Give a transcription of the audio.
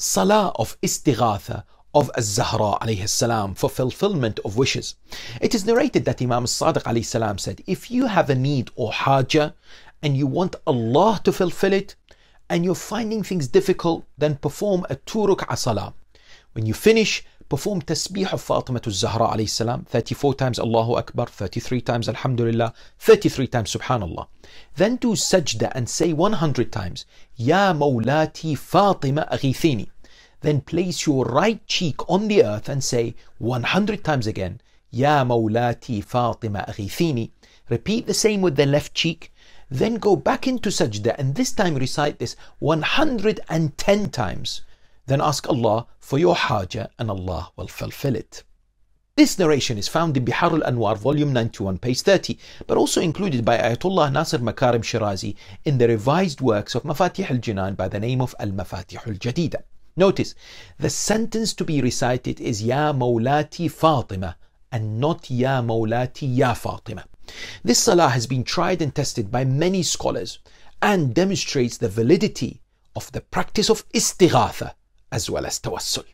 salah of istighatha of Az-Zahra alayhi salam for fulfillment of wishes. It is narrated that Imam Sadiq alayhi salam said, if you have a need or haja and you want Allah to fulfill it and you're finding things difficult, then perform a turuk salah. When you finish, perform tasbih of Fatima to Zahra alayhi salam, 34 times Allahu Akbar, 33 times Alhamdulillah, 33 times Subhanallah. Then do sajda and say 100 times, Ya Mawlati Fatima Aghithini. Then place your right cheek on the earth and say 100 times again, Ya Mawlati Fatima Aghithini. Repeat the same with the left cheek. Then go back into sajda and this time recite this 110 times. Then ask Allah for your haja and Allah will fulfill it. This narration is found in Bihar al-Anwar, volume 91, page 30, but also included by Ayatollah Nasir Makarim Shirazi in the revised works of Mafatih al-Jinan by the name of Al-Mafatih al-Jadida. Notice, the sentence to be recited is Ya Mawlati Fatima and not Ya Mawlati Ya Fatima. This salah has been tried and tested by many scholars and demonstrates the validity of the practice of istighatha, أزول التوسل